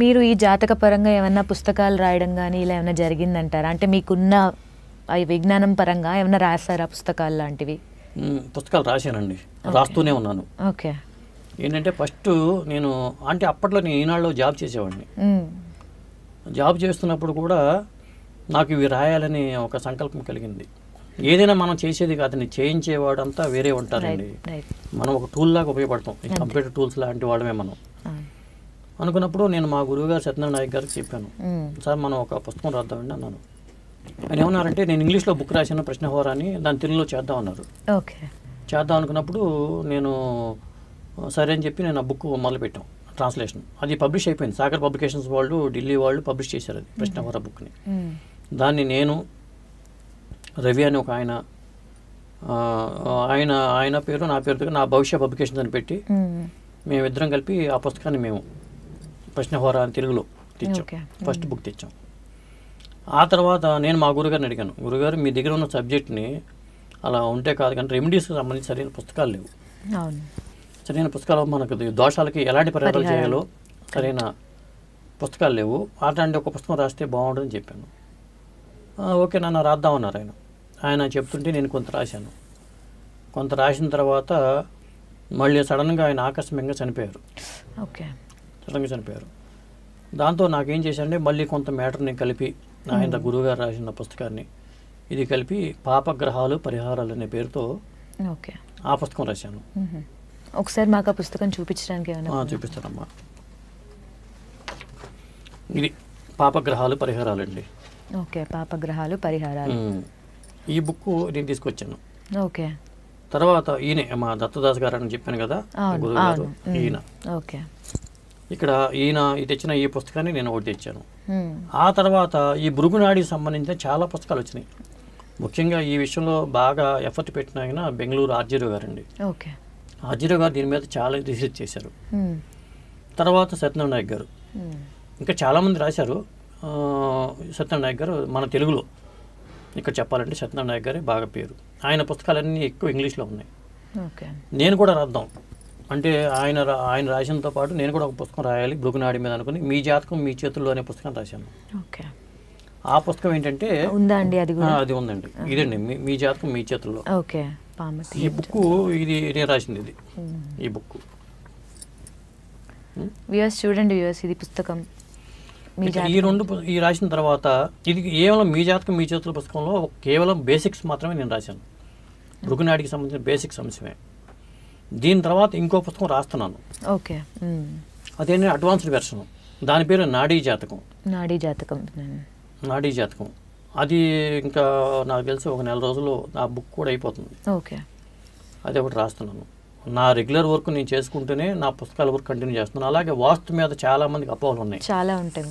మీరు ఈ జాతక పరంగా ఏమైనా పుస్తకాలు రాయడం కానీ ఇలా ఏమైనా జరిగిందంటారా అంటే మీకున్న విజ్ఞానం పరంగా ఏమైనా రాశారా పుస్తకాలు లాంటివి పుస్తకాలు రాశానండి రాస్తూనే ఉన్నాను ఓకే ఏంటంటే ఫస్ట్ నేను అంటే అప్పట్లో నేను ఈనాడులో జాబ్ చేసేవాడిని జాబ్ చేస్తున్నప్పుడు కూడా నాకు ఇవి రాయాలని ఒక సంకల్పం కలిగింది ఏదైనా మనం చేసేది కాదని చేయించేవాడంతా వేరే ఉంటారండి మనం ఒక టూల్ లాగా ఉపయోగపడతాం కంప్యూటర్ టూల్స్ లాంటి వాడమే మనం అనుకున్నప్పుడు నేను మా గురువుగారు సత్యనారాయణ నాయక్ గారికి చెప్పాను సార్ మనం ఒక పుస్తకం రాద్దామండి అన్నాను ఆయన ఏమన్నారంటే నేను ఇంగ్లీష్లో బుక్ రాసిన ప్రశ్న హోరాని దాని తెలుగులో చేద్దాం అన్నారు ఓకే చేద్దాం అనుకున్నప్పుడు నేను సరే అని చెప్పి నేను ఆ బుక్ మొదలుపెట్టాం ట్రాన్స్లేషన్ అది పబ్లిష్ అయిపోయింది సాగర్ పబ్లికేషన్స్ వాళ్ళు ఢిల్లీ వాళ్ళు పబ్లిష్ చేశారు అది ప్రశ్న హోరా బుక్ని దాన్ని నేను రవి అని ఒక ఆయన ఆయన ఆయన పేరు నా పేరు నా భవిష్య పబ్లికేషన్స్ అని పెట్టి మేమిద్దరం కలిపి ఆ పుస్తకాన్ని మేము ప్రశ్న హోరా అని తెలుగులో తెచ్చాం ఫస్ట్ బుక్ తెచ్చాం ఆ తర్వాత నేను మా గురుగారిని అడిగాను గురుగారు మీ దగ్గర ఉన్న సబ్జెక్ట్ని అలా ఉంటే కాదు కానీ రెమెడీస్కి సంబంధించి సరైన పుస్తకాలు లేవు సరైన పుస్తకాలు మనకు దోషాలకి ఎలాంటి పరిహారాలు చేయాలో సరైన పుస్తకాలు లేవు అట్లాంటి ఒక పుస్తకం రాస్తే బాగుంటుందని చెప్పాను ఓకే నన్ను రాద్దామన్నారు ఆయన ఆయన చెప్తుంటే నేను కొంత రాశాను కొంత రాసిన తర్వాత మళ్ళీ సడన్గా ఆయన ఆకస్మికంగా చనిపోయారు ఓకే సడన్గా చనిపోయారు దాంతో నాకేం చేశానంటే మళ్ళీ కొంత మ్యాటర్ని కలిపి ఆయన గురువుగారు రాసిన పుస్తకాన్ని ఇది కలిపి పాపగ్రహాలు పరిహారాలు అనే పేరుతో ఓకే ఆ పుస్తకం రాశాను ఒకసారి మాకు ఆ పుస్తకం చూపించడానికి చూపిస్తానమ్మా ఇది పాపగ్రహాలు పరిహారాలు అండి ఓకే పాపగ్రహాలు పరిహారాలు ఈ బుక్ నేను తీసుకొచ్చాను ఓకే తర్వాత ఈయన మా దత్తదాస్ గారు అని చెప్పాను కదా గురువు ఈయన ఓకే ఇక్కడ ఈయన తెచ్చిన ఈ పుస్తకాన్ని నేను ఒకటి తెచ్చాను ఆ తర్వాత ఈ భృగునాడికి సంబంధించిన చాలా పుస్తకాలు వచ్చినాయి ముఖ్యంగా ఈ విషయంలో బాగా ఎఫర్ట్ పెట్టిన ఆయన బెంగళూరు గారు గారండి ఆర్జీరావు గారు దీని మీద చాలా రీసెర్చ్ చేశారు తర్వాత సత్యనారాయణ నాయక్ గారు ఇంకా చాలామంది రాశారు సత్యనారాయణ నాయక్ గారు మన తెలుగులో ఇక్కడ చెప్పాలంటే సత్యనారాయణ నాయక్ గారి బాగా పేరు ఆయన పుస్తకాలన్నీ ఎక్కువ ఇంగ్లీష్లో ఉన్నాయి నేను కూడా రాద్దాం అంటే ఆయన ఆయన రాసినతో పాటు నేను కూడా ఒక పుస్తకం రాయాలి బ్రుకునాడి మీద అనుకుని మీ జాతకం మీ చేతుల్లో అనే పుస్తకం రాశాను ఓకే ఆ పుస్తకం ఏంటంటే ఉందండి అది అది ఉందండి ఇదండి మీ జాతకం మీ చేతుల్లో ఓకే ఈ బుక్ ఇది నేను రాసింది ఇది ఈ బుక్ వ్యూయర్స్ చూడండి వ్యూయర్స్ ఇది పుస్తకం ఈ రెండు ఈ రాసిన తర్వాత ఇది కేవలం మీ జాతకం మీ చేతుల పుస్తకంలో కేవలం బేసిక్స్ మాత్రమే నేను రాశాను భృగునాడికి సంబంధించిన బేసిక్స్ అంశమే దీని తర్వాత ఇంకో పుస్తకం రాస్తున్నాను ఓకే నేను అడ్వాన్స్డ్ వెర్షన్ దాని పేరు నాడీ జాతకం నాడీ జాతకం నాడీ జాతకం అది ఇంకా నాకు తెలిసి ఒక నెల రోజులు నా బుక్ కూడా అయిపోతుంది ఓకే అదే ఒకటి రాస్తున్నాను నా రెగ్యులర్ వర్క్ నేను చేసుకుంటూనే నా పుస్తకాల వర్క్ కంటిన్యూ చేస్తున్నాను అలాగే వాస్తు మీద చాలా మందికి అపోహలు ఉన్నాయి చాలా ఉంటాయి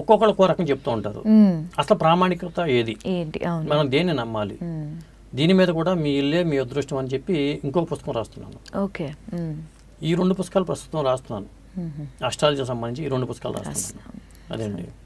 ఒక్కొక్కరు ఒక రకం చెప్తూ ఉంటారు అసలు ప్రామాణికత ఏది మనం దేన్ని నమ్మాలి దీని మీద కూడా మీ ఇల్లే మీ అదృష్టం అని చెప్పి ఇంకో పుస్తకం రాస్తున్నాను ఓకే ఈ రెండు పుస్తకాలు ప్రస్తుతం రాస్తున్నాను అష్టాలజీ సంబంధించి ఈ రెండు పుస్తకాలు రాస్తున్నాను అదే అండి